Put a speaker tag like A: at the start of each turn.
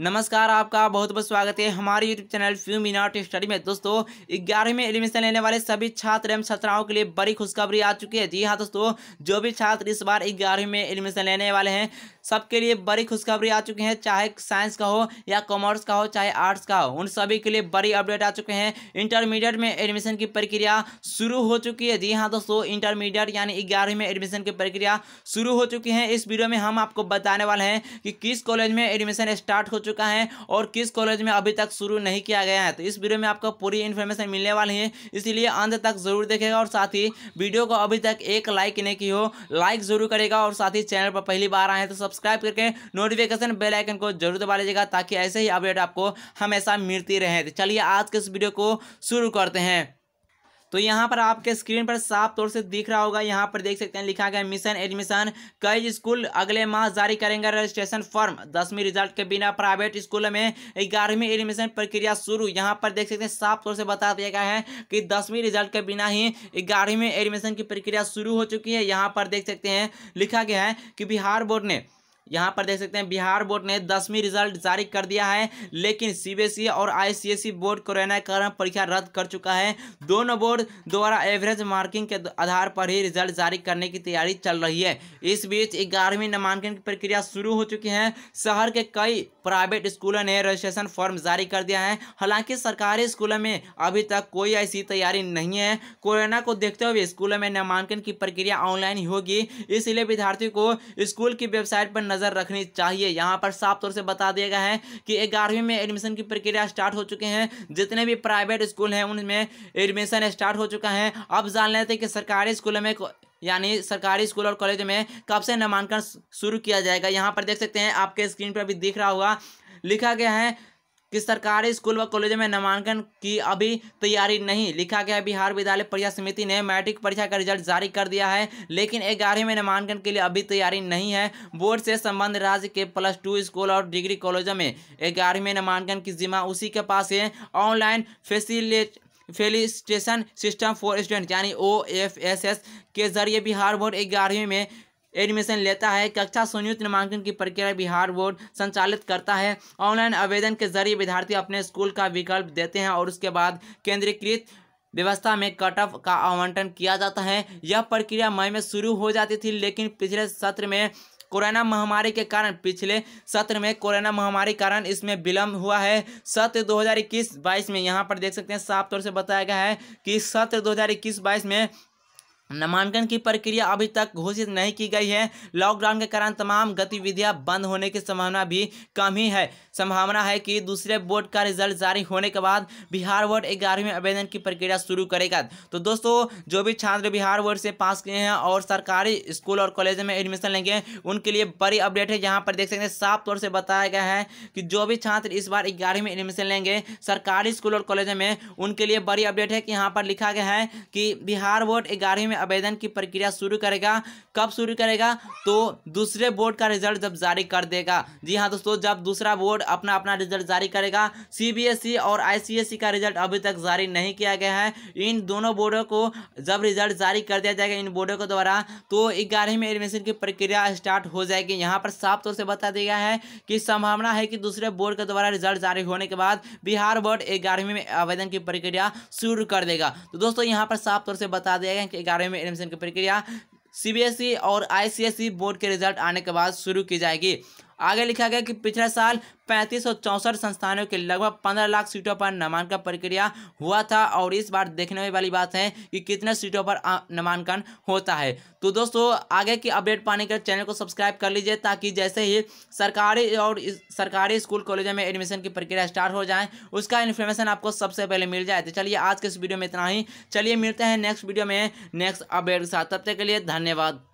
A: नमस्कार आपका बहुत बहुत स्वागत है हमारे YouTube channel few minute study में दोस्तों ग्यारहवीं एडमिशन लेने वाले सभी छात्र एवं छात्राओं के लिए बड़ी खुशखबरी आ चुकी है जी हाँ दोस्तों जो भी छात्र इस बार ग्यारहवीं में एडमिशन लेने वाले हैं सबके लिए बड़ी खुशखबरी आ चुकी है चाहे साइंस का हो या कॉमर्स का हो चाहे आर्ट्स का हो उन सभी के लिए बड़ी अपडेट आ चुके हैं इंटरमीडिएट में एडमिशन की प्रक्रिया शुरू हो चुकी है जी हाँ दोस्तों इंटरमीडिएट यानी ग्यारहवीं में एडमिशन की प्रक्रिया शुरू हो चुकी है इस वीडियो में हम आपको बताने वाले हैं कि किस कॉलेज में एडमिशन स्टार्ट हो चुका है और किस कॉलेज में अभी तक शुरू नहीं किया गया है तो इस वीडियो में आपको पूरी इन्फॉर्मेशन मिलने वाली है इसीलिए अंत तक जरूर देखेगा और साथ ही वीडियो को अभी तक एक लाइक नहीं की हो लाइक जरूर करेगा और साथ ही चैनल पर पहली बार आए तो सब्सक्राइब करके नोटिफिकेशन बेल आइकन को जरूर दबा लीजिएगा ताकि ऐसे ही अपडेट आपको हमेशा मिलती रहे तो चलिए आज के इस वीडियो को शुरू करते हैं तो यहाँ पर आपके स्क्रीन पर साफ तौर से दिख रहा होगा यहाँ पर देख सकते हैं लिखा गया मिशन एडमिशन कई स्कूल अगले माह जारी करेंगे रजिस्ट्रेशन फॉर्म दसवीं रिजल्ट के बिना प्राइवेट स्कूल में ग्यारहवीं एडमिशन प्रक्रिया शुरू यहाँ पर देख सकते हैं साफ तौर से बता दिया गया है कि दसवीं रिजल्ट के बिना ही ग्यारहवीं एडमिशन की प्रक्रिया शुरू हो चुकी है यहाँ पर देख सकते हैं लिखा गया है कि बिहार बोर्ड ने यहाँ पर देख सकते हैं बिहार बोर्ड ने दसवीं रिजल्ट जारी कर दिया है लेकिन सीबीएसई e और आईसीएसई e बोर्ड कोरोना के कारण परीक्षा रद्द कर चुका है दोनों बोर्ड द्वारा एवरेज मार्किंग के आधार पर ही रिजल्ट जारी करने की तैयारी चल रही है इस बीच ग्यारहवीं नामांकन की प्रक्रिया शुरू हो चुकी है शहर के कई प्राइवेट स्कूलों ने रजिस्ट्रेशन फॉर्म जारी कर दिया है हालांकि सरकारी स्कूलों में अभी तक कोई ऐसी तैयारी नहीं है कोरोना को देखते हुए स्कूलों में नामांकन की प्रक्रिया ऑनलाइन होगी इसलिए विद्यार्थियों को स्कूल की वेबसाइट पर नज़र रखनी चाहिए यहाँ पर साफ तौर से बता दिया गया है कि ग्यारहवीं में एडमिशन की प्रक्रिया स्टार्ट हो चुके हैं जितने भी प्राइवेट स्कूल हैं उनमें एडमिशन स्टार्ट हो चुका है अब जान लेते हैं कि सरकारी स्कूलों में यानी सरकारी स्कूल और कॉलेज में कब से नामांकन शुरू किया जाएगा यहाँ पर देख सकते हैं आपके स्क्रीन पर भी दिख रहा होगा लिखा गया है कि सरकारी स्कूल व कॉलेजों में नामांकन की अभी तैयारी नहीं लिखा गया बिहार विद्यालय परीक्षा समिति ने मैट्रिक परीक्षा का रिजल्ट जारी कर दिया है लेकिन ग्यारहवीं में नामांकन के लिए अभी तैयारी नहीं है बोर्ड से संबंध राज्य के प्लस टू स्कूल और डिग्री कॉलेजों में ग्यारहवीं में नामांकन की जिम्मा उसी के पास है ऑनलाइन फैसिलिट फेलिस्टेशन सिस्टम फॉर स्टूडेंट यानी ओ एफ एस एस के जरिए बिहार बोर्ड ग्यारहवीं में एडमिशन लेता है कक्षा संयुक्त नामांकन की प्रक्रिया बिहार बोर्ड संचालित करता है ऑनलाइन आवेदन के जरिए विद्यार्थी अपने स्कूल का विकल्प देते हैं और उसके बाद केंद्रीकृत व्यवस्था में कट ऑफ का आवंटन किया जाता है यह प्रक्रिया मई में शुरू हो जाती थी लेकिन पिछले सत्र में कोरोना महामारी के कारण पिछले सत्र में कोरोना महामारी कारण इसमें विलंब हुआ है सत्र 2021 हज़ार में यहाँ पर देख सकते हैं साफ तौर से बताया गया है कि सत्र 2021 हज़ार में नामांकन की प्रक्रिया अभी तक घोषित नहीं की गई है लॉकडाउन के कारण तमाम गतिविधियां बंद होने की संभावना भी कम ही है संभावना है कि दूसरे बोर्ड का रिजल्ट जारी होने के बाद बिहार बोर्ड ग्यारहवीं आवेदन की प्रक्रिया शुरू करेगा तो दोस्तों जो भी छात्र बिहार बोर्ड से पास किए हैं और सरकारी स्कूल और कॉलेज में एडमिशन लेंगे उनके लिए बड़ी अपडेट है यहाँ पर देख सकते हैं साफ तौर से बताया गया है कि जो भी छात्र इस बार ग्यारहवीं एडमिशन लेंगे सरकारी स्कूल और कॉलेज में उनके लिए बड़ी अपडेट है कि यहाँ पर लिखा गया है कि बिहार बोर्ड ग्यारहवीं में आवेदन की प्रक्रिया शुरू करेगा कब शुरू करेगा तो दूसरे बोर्ड का रिजल्ट जब जारी कर देगा जी हाँ दोस्तों जब दूसरा बोर्ड अपना अपना रिजल्ट जारी करेगा सीबीएसई e और आईसीएसई e का रिजल्ट अभी तक जारी नहीं किया गया है इन दोनों बोर्डों को जब रिजल्ट जारी कर दिया जाएगा इन बोर्डों के द्वारा तो ग्यारहवीं में एडमिशन की प्रक्रिया स्टार्ट हो जाएगी यहाँ पर साफ तौर से बता दिया है कि संभावना है कि दूसरे बोर्ड के द्वारा रिजल्ट जारी होने के बाद बिहार बोर्ड ग्यारहवीं में आवेदन की प्रक्रिया शुरू कर देगा तो दोस्तों यहाँ पर साफ तौर से बता दिया गया कि ग्यारहवीं बारे में एडमिशन की प्रक्रिया सीबीएसई और आईसीएसई बोर्ड के रिजल्ट आने के बाद शुरू की जाएगी आगे लिखा गया कि पिछले साल पैंतीस संस्थानों के लगभग पंद्रह लाख सीटों पर नामांकन प्रक्रिया हुआ था और इस बार देखने वाली बात है कि कितने सीटों पर नामांकन होता है तो दोस्तों आगे की अपडेट पाने के लिए चैनल को सब्सक्राइब कर लीजिए ताकि जैसे ही सरकारी और सरकारी स्कूल कॉलेजों में एडमिशन की प्रक्रिया स्टार्ट हो जाए उसका इन्फॉर्मेशन आपको सबसे पहले मिल जाए तो चलिए आज के इस वीडियो में इतना ही चलिए मिलते हैं नेक्स्ट वीडियो में नेक्स्ट अपडेट के साथ तब तक के लिए धन्यवाद